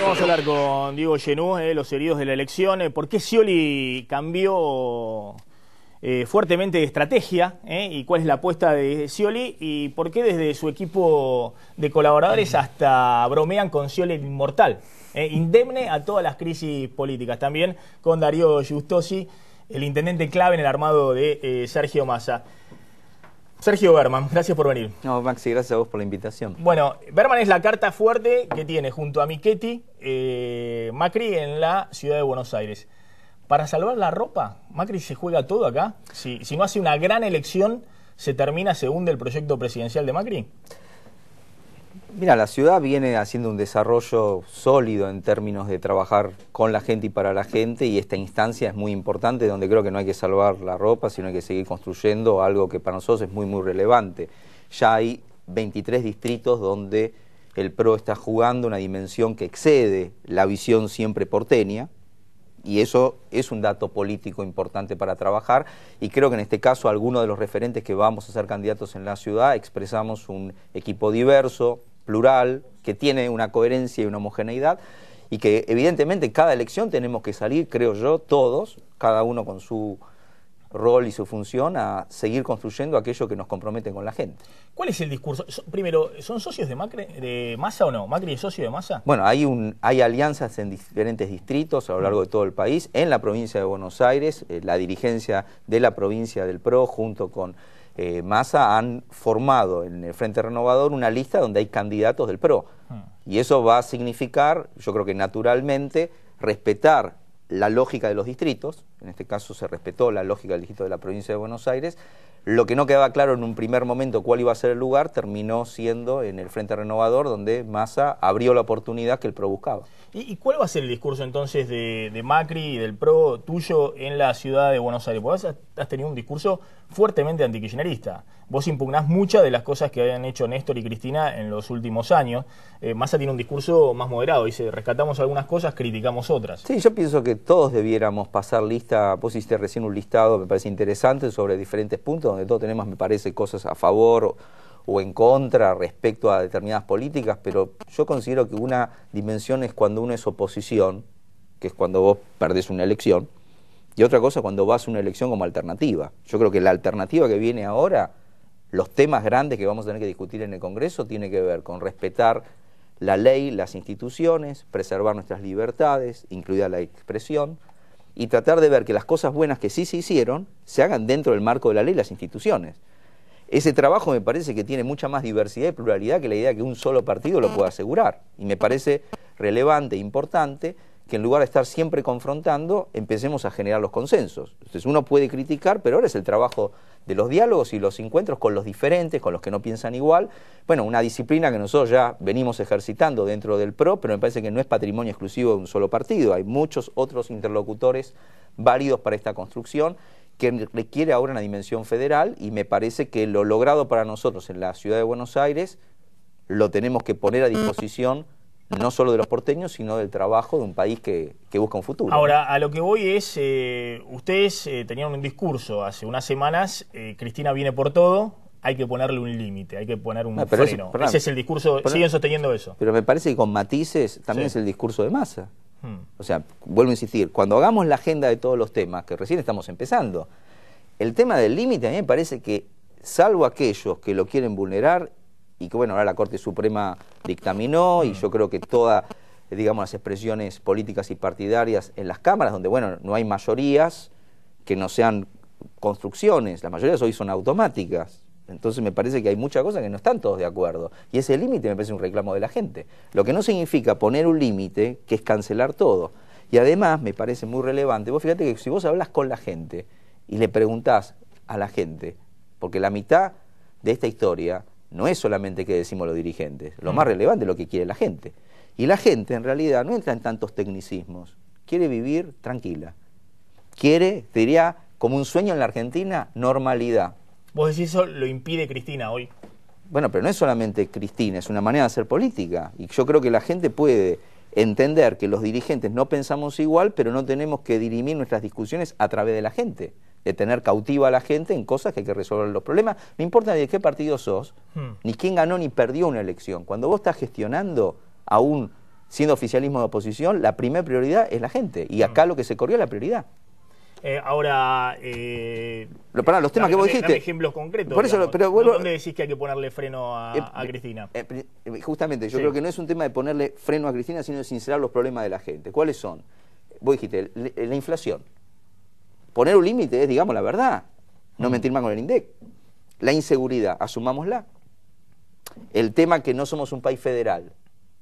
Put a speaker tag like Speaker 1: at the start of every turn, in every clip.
Speaker 1: Vamos a hablar con Diego Genú, eh, los heridos de la elección. Eh, ¿Por qué Scioli cambió eh, fuertemente de estrategia? ¿Y cuál es la apuesta de Scioli? ¿Y por qué desde su equipo de colaboradores hasta bromean con Scioli el inmortal? indemne a todas las crisis políticas. También con Darío Giustosi, el intendente clave en el armado de Sergio Massa. Sergio Berman, gracias por venir.
Speaker 2: No, Maxi, gracias a vos por la invitación.
Speaker 1: Bueno, Berman es la carta fuerte que tiene junto a Michetti eh, Macri en la ciudad de Buenos Aires. Para salvar la ropa, Macri se juega todo acá. Si, si no hace una gran elección, ¿se termina, según el proyecto presidencial de Macri?
Speaker 2: Mira, la ciudad viene haciendo un desarrollo sólido en términos de trabajar con la gente y para la gente y esta instancia es muy importante donde creo que no hay que salvar la ropa, sino hay que seguir construyendo algo que para nosotros es muy, muy relevante. Ya hay 23 distritos donde el PRO está jugando una dimensión que excede la visión siempre porteña, y eso es un dato político importante para trabajar y creo que en este caso algunos de los referentes que vamos a ser candidatos en la ciudad expresamos un equipo diverso, plural, que tiene una coherencia y una homogeneidad, y que evidentemente cada elección tenemos que salir, creo yo, todos, cada uno con su rol y su función, a seguir construyendo aquello que nos
Speaker 1: compromete con la gente. ¿Cuál es el discurso? Primero, ¿son socios de Macri, de Massa o no? ¿Macri es socio de masa? Bueno,
Speaker 2: hay, hay alianzas en diferentes distritos a lo largo de todo el país. En la provincia de Buenos Aires, eh, la dirigencia de la provincia del PRO, junto con eh, Massa han formado en el Frente Renovador una lista donde hay candidatos del PRO. Hmm. Y eso va a significar, yo creo que naturalmente, respetar la lógica de los distritos, en este caso se respetó la lógica del distrito de la provincia de Buenos Aires, lo que no quedaba claro en un primer momento cuál iba a ser el lugar terminó siendo en el Frente Renovador, donde Massa abrió la oportunidad que el PRO buscaba.
Speaker 1: ¿Y, cuál va a ser el discurso entonces de, Macri y del PRO tuyo en la ciudad de Buenos Aires? Porque has tenido un discurso fuertemente antikirchnerista. Vos impugnás muchas de las cosas que habían hecho Néstor y Cristina en los últimos años. Eh, Massa tiene un discurso más moderado, dice, rescatamos algunas cosas, criticamos otras.
Speaker 2: Sí, yo pienso que todos debiéramos pasar lista, vos hiciste recién un listado, me parece interesante, sobre diferentes puntos, donde todos tenemos, me parece, cosas a favor o en contra respecto a determinadas políticas, pero yo considero que una dimensión es cuando uno es oposición, que es cuando vos perdés una elección, y otra cosa cuando vas a una elección como alternativa. Yo creo que la alternativa que viene ahora, los temas grandes que vamos a tener que discutir en el Congreso, tiene que ver con respetar la ley, las instituciones, preservar nuestras libertades, incluida la expresión, y tratar de ver que las cosas buenas que sí se hicieron se hagan dentro del marco de la ley y las instituciones. Ese trabajo me parece que tiene mucha más diversidad y pluralidad que la idea que un solo partido lo mm. pueda asegurar. Y me parece relevante, e importante, que en lugar de estar siempre confrontando, empecemos a generar los consensos. Entonces uno puede criticar, pero ahora es el trabajo de los diálogos y los encuentros con los diferentes, con los que no piensan igual. Bueno, una disciplina que nosotros ya venimos ejercitando dentro del PRO, pero me parece que no es patrimonio exclusivo de un solo partido. Hay muchos otros interlocutores válidos para esta construcción que requiere ahora una dimensión federal y me parece que lo logrado para nosotros en la ciudad de Buenos Aires lo tenemos que poner a disposición no solo de los porteños, sino del trabajo de un país que, busca un futuro. Ahora,
Speaker 1: a lo que voy es, eh, ustedes eh, tenían un discurso hace unas semanas, eh, Cristina viene por todo, hay que ponerle un límite, hay que poner un freno. Ese es el discurso, siguen sosteniendo eso.
Speaker 2: Pero me parece que con matices también es el discurso de masa. Hmm. O sea, vuelvo a insistir, cuando hagamos la agenda de todos los temas, que recién estamos empezando, el tema del límite a mí me parece que, salvo aquellos que lo quieren vulnerar y que bueno, ahora la Corte Suprema dictaminó y yo creo que todas, eh, digamos, las expresiones políticas y partidarias en las cámaras, donde bueno, no hay mayorías que no sean construcciones, las mayorías hoy son automáticas. Entonces me parece que hay muchas cosas que no están todos de acuerdo. Y ese límite me parece un reclamo de la gente. Lo que no significa poner un límite, que es cancelar todo. Y además me parece muy relevante, vos fíjate que si vos hablas con la gente y le preguntás a la gente, porque la mitad de esta historia no es solamente que decimos los dirigentes, lo mm. más relevante es lo que quiere la gente. Y la gente en realidad no entra en tantos tecnicismos, quiere vivir tranquila, quiere, diría, como un sueño en la Argentina, normalidad.
Speaker 1: Vos decís eso lo impide Cristina hoy.
Speaker 2: Bueno, pero no es solamente Cristina, es una manera de hacer política. Y yo creo que la gente puede entender que los dirigentes no pensamos igual, pero no tenemos que dirimir nuestras discusiones a través de la gente de tener cautiva a la gente en cosas que hay que resolver los problemas. No importa ni de qué partido sos, hmm. ni quién ganó ni perdió una elección. Cuando vos estás gestionando aún siendo oficialismo de oposición, la primera prioridad es la gente. Y acá hmm. lo que se corrió es la prioridad.
Speaker 1: Eh, ahora. Eh, para los temas que vos dijiste. ejemplos concretos. Por eso, pero ¿Dónde decís que hay que ponerle freno a, eh, Cristina? Eh,
Speaker 2: justamente, yo creo que no es un tema de ponerle freno a Cristina, sino de sincerar los problemas de la gente. ¿Cuáles son? Vos dijiste, la inflación. Poner un límite es, digamos, la verdad. No mm. mentir más con el INDEC. La inseguridad, asumámosla. El tema que no somos un país federal,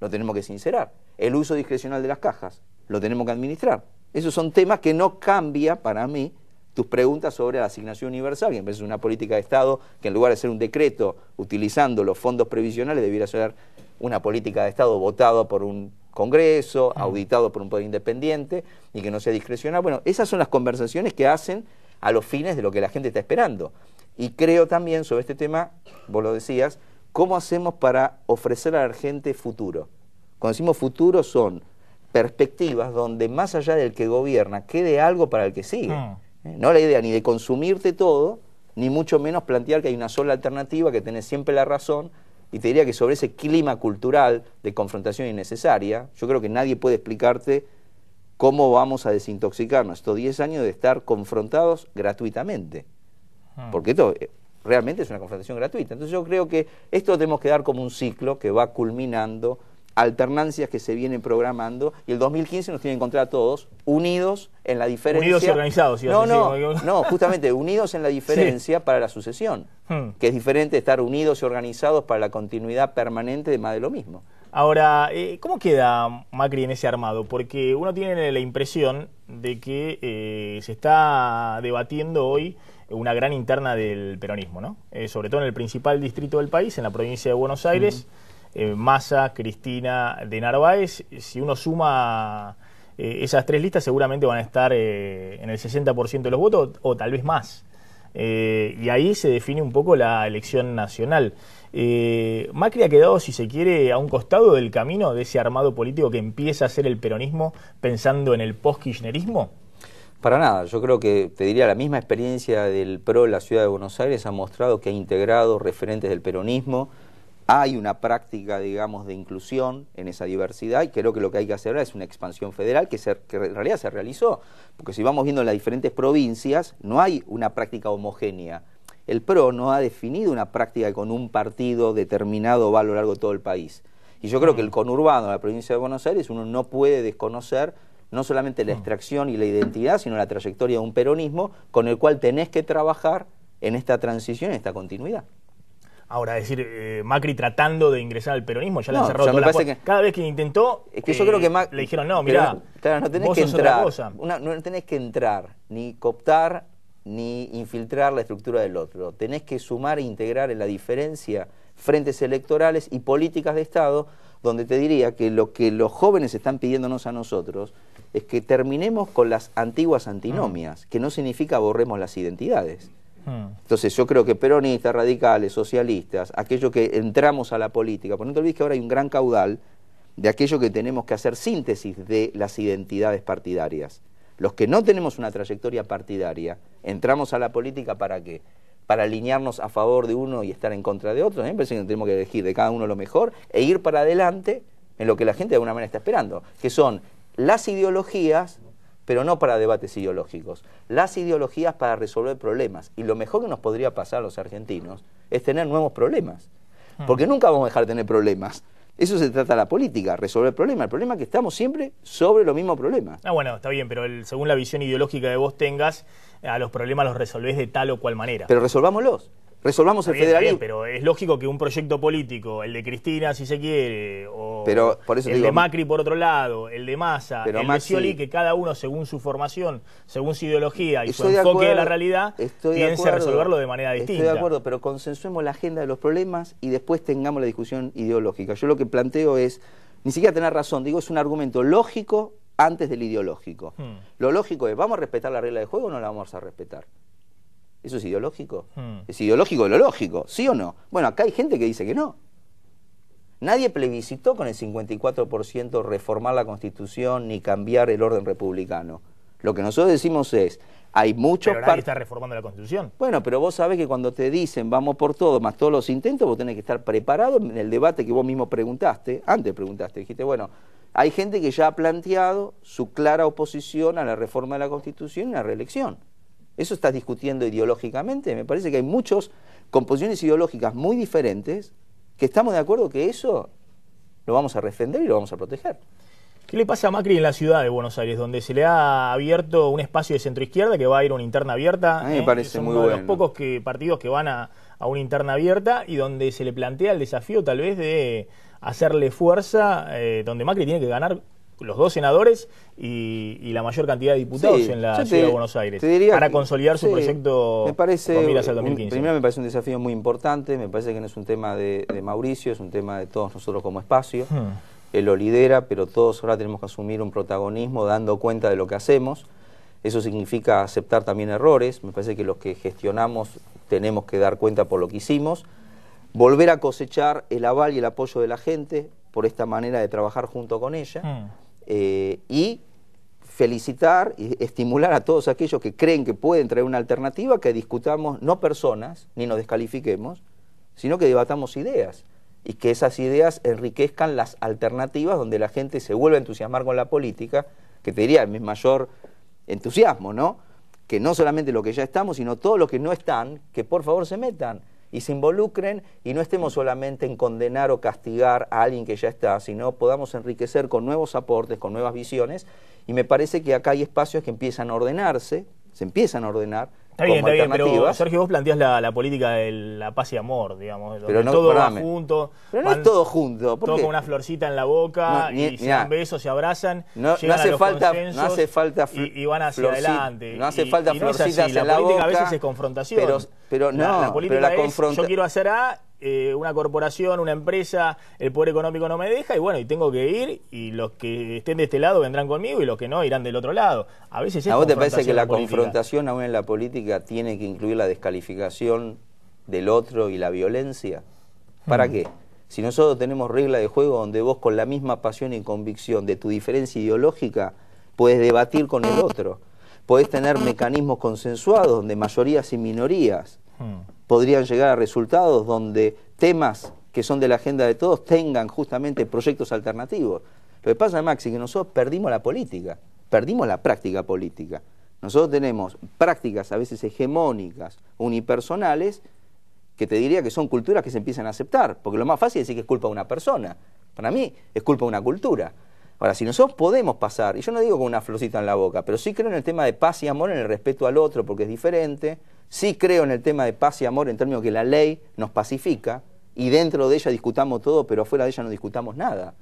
Speaker 2: lo tenemos que sincerar. El uso discrecional de las cajas, lo tenemos que administrar. Esos son temas que no cambia para mí tus preguntas sobre la asignación universal, que en vez de una política de Estado que en lugar de ser un decreto utilizando los fondos previsionales debiera ser una política de Estado votada por un Congreso, auditado por un poder independiente y que no sea discrecional. Bueno, esas son las conversaciones que hacen a los fines de lo que la gente está esperando. Y creo también sobre este tema, vos lo decías, ¿cómo hacemos para ofrecer a la gente futuro? Cuando decimos futuro son perspectivas donde más allá del que gobierna quede algo para el que sigue. Ah. Eh, no la idea ni de consumirte todo, ni mucho menos plantear que hay una sola alternativa, que tenés siempre la razón, y te diría que sobre ese clima cultural de confrontación innecesaria, yo creo que nadie puede explicarte cómo vamos a desintoxicarnos estos 10 años de estar confrontados gratuitamente. Ah. Porque esto eh, realmente es una confrontación gratuita. Entonces yo creo que esto tenemos que dar como un ciclo que va culminando alternancias que se vienen programando y el 2015 nos tiene que encontrar a todos unidos en la diferencia. Unidos y organizados. no, no, no, justamente
Speaker 1: unidos en la diferencia
Speaker 2: para la sucesión, hmm. que es diferente estar unidos y organizados para la continuidad permanente de más de lo mismo.
Speaker 1: Ahora, eh, ¿cómo queda Macri en ese armado? Porque uno tiene la impresión de que eh, se está debatiendo hoy una gran interna del peronismo, ¿no? Eh, sobre todo en el principal distrito del país, en la provincia de Buenos Aires. Eh, Massa, Cristina de Narváez, si uno suma eh, esas tres listas seguramente van a estar eh, en el 60% de los votos o, tal vez más. y ahí se define un poco la elección nacional. Macri ha quedado, si se quiere, a un costado del camino de ese armado político que empieza a ser el peronismo pensando en el post-kirchnerismo. Para nada,
Speaker 2: yo creo que te diría la misma experiencia del PRO en la ciudad de Buenos Aires ha mostrado que ha integrado referentes del peronismo, hay una práctica, digamos, de inclusión en esa diversidad y creo que lo que hay que hacer ahora es una expansión federal que, en realidad se realizó, porque si vamos viendo las diferentes provincias, no hay una práctica homogénea. El PRO no ha definido una práctica con un partido determinado va a lo largo de todo el país. Y yo creo que el mm. conurbano de la provincia de Buenos Aires uno no puede desconocer no solamente la mm. extracción y la identidad, sino la trayectoria de un peronismo con el cual tenés que trabajar en esta transición, en esta continuidad.
Speaker 1: Ahora, decir, eh, Macri tratando de ingresar al peronismo, ya le han cerrado las Cada vez que intentó, es que yo creo que eh, le dijeron, no, mira, no tenés que entrar,
Speaker 2: no tenés que entrar, ni cooptar, ni infiltrar la estructura del otro. Tenés que sumar e integrar en la diferencia frentes electorales y políticas de Estado, donde te diría que lo que los jóvenes están pidiéndonos a nosotros es que terminemos con las antiguas antinomias, mm. que no significa borremos las identidades Mm. Entonces yo creo que peronistas, radicales, socialistas, aquellos que entramos a la política, por pues no te olvides que ahora hay un gran caudal de aquellos que tenemos que hacer síntesis de las identidades partidarias. Los que no tenemos una trayectoria partidaria, entramos a la política para qué? Para alinearnos a favor de uno y estar en contra de otro. ¿eh? que tenemos que elegir de cada uno lo mejor e ir para adelante en lo que la gente de alguna manera está esperando, que son las ideologías pero no para debates ideológicos. Las ideologías para resolver problemas. Y lo mejor que nos podría pasar a los argentinos es tener nuevos problemas. Ah. Porque nunca vamos a dejar de tener problemas. Eso se trata de la política, resolver problemas. El problema es que estamos siempre sobre los mismos problemas.
Speaker 1: Ah, bueno, está bien, pero según la visión ideológica que vos tengas, a los problemas los resolvés de tal o cual manera. Pero
Speaker 2: resolvámoslos. Resolvamos el federalismo.
Speaker 1: pero es lógico que un proyecto político, el de Cristina si se quiere, o por eso el de Macri por otro lado, el de Massa, el de Scioli, que cada uno según su formación, según su ideología y su enfoque de, la realidad, piense resolverlo de manera distinta. Estoy de acuerdo, pero consensuemos la
Speaker 2: agenda de los problemas y después tengamos la discusión ideológica. Yo lo que planteo es, ni siquiera tener razón, digo, es un argumento lógico antes del ideológico. Hmm. Lo lógico es, ¿vamos a respetar la regla de juego o no la vamos a respetar? ¿Eso es ideológico? Hmm. ¿Es ideológico de lo lógico? ¿Sí o no? Bueno, acá hay gente que dice que no. Nadie plebiscitó con el 54% reformar la constitución ni cambiar el orden republicano. Lo que nosotros decimos es, hay muchos... Pero nadie está
Speaker 1: reformando la Constitución.
Speaker 2: Bueno, pero vos sabés que cuando te dicen vamos por todo, más todos los intentos, vos tenés que estar preparado en el debate que vos mismo preguntaste, antes preguntaste, dijiste, bueno, hay gente que ya ha planteado su clara oposición a la reforma de la Constitución y a la reelección. Eso estás discutiendo ideológicamente. Me parece que hay muchas composiciones ideológicas muy diferentes que estamos de acuerdo que eso lo vamos a defender y lo vamos a proteger.
Speaker 1: ¿Qué le pasa a Macri en la ciudad de Buenos Aires, donde se le ha abierto un espacio de centroizquierda que va a ir a una interna abierta? me eh? parece muy uno bueno. de los pocos que, partidos que van a, una interna abierta y donde se le plantea el desafío tal vez de hacerle fuerza, eh, donde Macri tiene que ganar los dos senadores y, la mayor cantidad de diputados en la ciudad de Buenos Aires para consolidar su proyecto me parece, con miras primero me
Speaker 2: parece un desafío muy importante, me parece que no es un tema de, Mauricio, es un tema de todos nosotros como espacio. Hmm. Él lo lidera, pero todos ahora tenemos que asumir un protagonismo dando cuenta de lo que hacemos. Eso significa aceptar también errores. Me parece que los que gestionamos tenemos que dar cuenta por lo que hicimos. Volver a cosechar el aval y el apoyo de la gente por esta manera de trabajar junto con ella. Hmm. Eh, y felicitar y estimular a todos aquellos que creen que pueden traer una alternativa, que discutamos no personas, ni nos descalifiquemos, sino que debatamos ideas y que esas ideas enriquezcan las alternativas donde la gente se vuelva a entusiasmar con la política, que te diría mi mayor entusiasmo, ¿no? Que no solamente lo que ya estamos, sino todos los que no están, que por favor se metan y se involucren y no estemos solamente en condenar o castigar a alguien que ya está, sino podamos enriquecer con nuevos aportes, con nuevas visiones. Y me parece que acá hay espacios que empiezan a ordenarse, se empiezan a ordenar Está bien, está bien, pero
Speaker 1: Sergio, vos planteás la, política de la paz y amor, digamos. Pero no, todo junto. no es todo junto. Todo con una florcita en la boca y se beso, se abrazan. No, hace, falta, no hace falta y, van hacia adelante. No hace falta y, florcitas y así, la, política a veces es confrontación. Pero, no, la, política pero la es, yo quiero hacer A eh, una corporación, una empresa, el poder económico no me deja y bueno, y tengo que ir y los que estén de este lado vendrán conmigo y los que no irán del otro lado. A veces vos te parece que la confrontación
Speaker 2: aún en la política tiene que incluir la descalificación del otro y la violencia? ¿Para hmm. qué? Si nosotros tenemos reglas de juego donde vos con la misma pasión y convicción de tu diferencia ideológica puedes debatir con el otro, puedes tener mecanismos consensuados donde mayorías y minorías. Hmm podrían llegar a resultados donde temas que son de la agenda de todos tengan justamente proyectos alternativos. Lo que pasa, Maxi, es que nosotros perdimos la política, perdimos la práctica política. Nosotros tenemos prácticas a veces hegemónicas, unipersonales, que te diría que son culturas que se empiezan a aceptar, porque lo más fácil es decir que es culpa de una persona. Para mí es culpa de una cultura. Ahora, si nosotros podemos pasar, y yo no digo con una flosita en la boca, pero sí creo en el tema de paz y amor, en el respeto al otro, porque es diferente, Sí creo en el tema de paz y amor en términos que la ley nos pacifica y dentro de ella discutamos todo, pero afuera de ella no discutamos nada.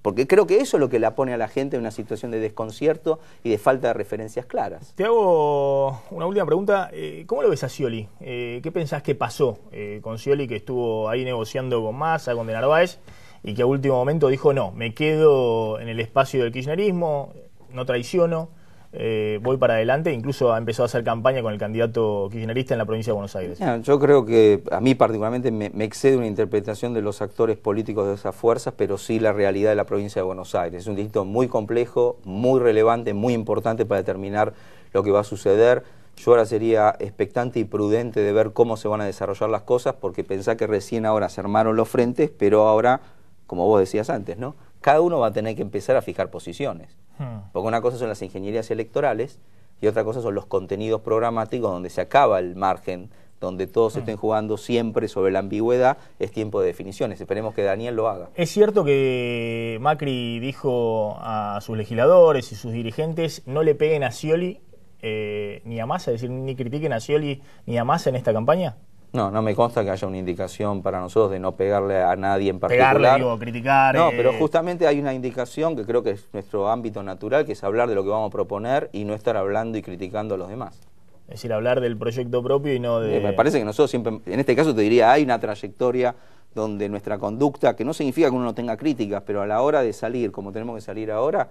Speaker 2: Porque creo que eso es lo que la pone a la gente en una situación de desconcierto y de falta de referencias claras.
Speaker 1: Te hago una última pregunta. Eh, ¿Cómo lo ves a Scioli? Eh, ¿Qué pensás que pasó eh, con Scioli que estuvo ahí negociando con Massa, con De Narváez, y que a último momento dijo, no, me quedo en el espacio del kirchnerismo, no traiciono? Eh, voy para adelante, incluso ha empezado a hacer campaña con el candidato kirchnerista en la provincia de Buenos Aires.
Speaker 2: yo creo que a mí particularmente me, excede una interpretación de los actores políticos de esas fuerzas, pero sí la realidad de la provincia de Buenos Aires. Es un distrito muy complejo, muy relevante, muy importante para determinar lo que va a suceder. Yo ahora sería expectante y prudente de ver cómo se van a desarrollar las cosas, porque pensá que recién ahora se armaron los frentes, pero ahora, como vos decías antes, ¿no? Cada uno va a tener que empezar a fijar posiciones. Hmm. Porque una cosa son las ingenierías electorales y otra cosa son los contenidos programáticos donde se acaba el margen, donde todos hmm. estén jugando siempre sobre la ambigüedad, es tiempo de definiciones. Esperemos que Daniel lo haga.
Speaker 1: Es cierto que Macri dijo a sus legisladores y sus dirigentes, no le peguen a Scioli eh, ni a Massa, es decir, ni critiquen a Scioli ni a Massa en esta campaña.
Speaker 2: No, no me consta que haya una indicación para nosotros de no pegarle a nadie en particular. Pegarle, digo,
Speaker 1: criticar. No, eh, pero
Speaker 2: justamente hay una indicación que creo que es nuestro ámbito natural, que es hablar de lo que vamos a proponer y no estar hablando y criticando a los demás.
Speaker 1: Es decir, hablar del proyecto propio y no de... Eh, me parece que
Speaker 2: nosotros siempre, en este caso te diría, hay una trayectoria donde nuestra conducta, que no significa que uno no tenga críticas, pero a la hora de salir, como tenemos que salir ahora,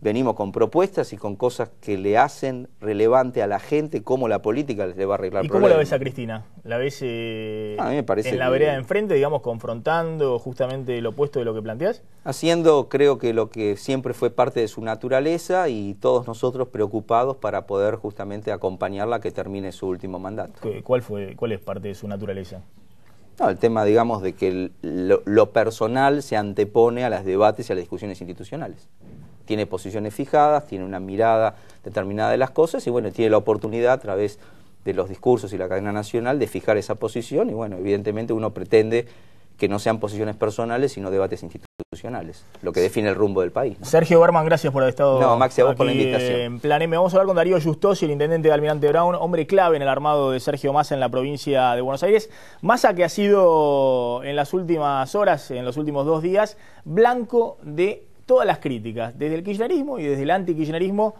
Speaker 2: venimos con propuestas y con cosas que le hacen relevante a la gente cómo la política les va a arreglar ¿Y cómo la ves a
Speaker 1: Cristina? ¿La ves eh, en la vereda de enfrente, digamos, confrontando justamente lo opuesto de lo que planteas?
Speaker 2: Haciendo, creo que lo que siempre fue parte de su naturaleza y todos nosotros preocupados para poder justamente acompañarla a que termine su último mandato.
Speaker 1: ¿Cuál, fue, cuál es parte de su naturaleza?
Speaker 2: No, el tema, digamos, de que lo personal se antepone a los debates y a las discusiones institucionales tiene posiciones fijadas, tiene una mirada determinada de las cosas y bueno, tiene la oportunidad a través de los discursos y la cadena nacional de fijar esa posición y bueno, evidentemente uno pretende que no sean posiciones personales, sino debates institucionales, lo que define el rumbo
Speaker 1: del país. Sergio Berman, gracias por haber estado no, Maxi, vos por la invitación. en Plan Vamos a hablar con Darío y el intendente de Almirante Brown, hombre clave en el armado de Sergio Massa en la provincia de Buenos Aires. Massa que ha sido en las últimas horas, en los últimos dos días, blanco de todas las críticas, desde el kirchnerismo y desde el anti-kirchnerismo,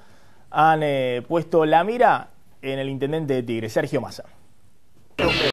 Speaker 1: han eh, puesto la mira en el intendente de Tigre, Sergio Massa.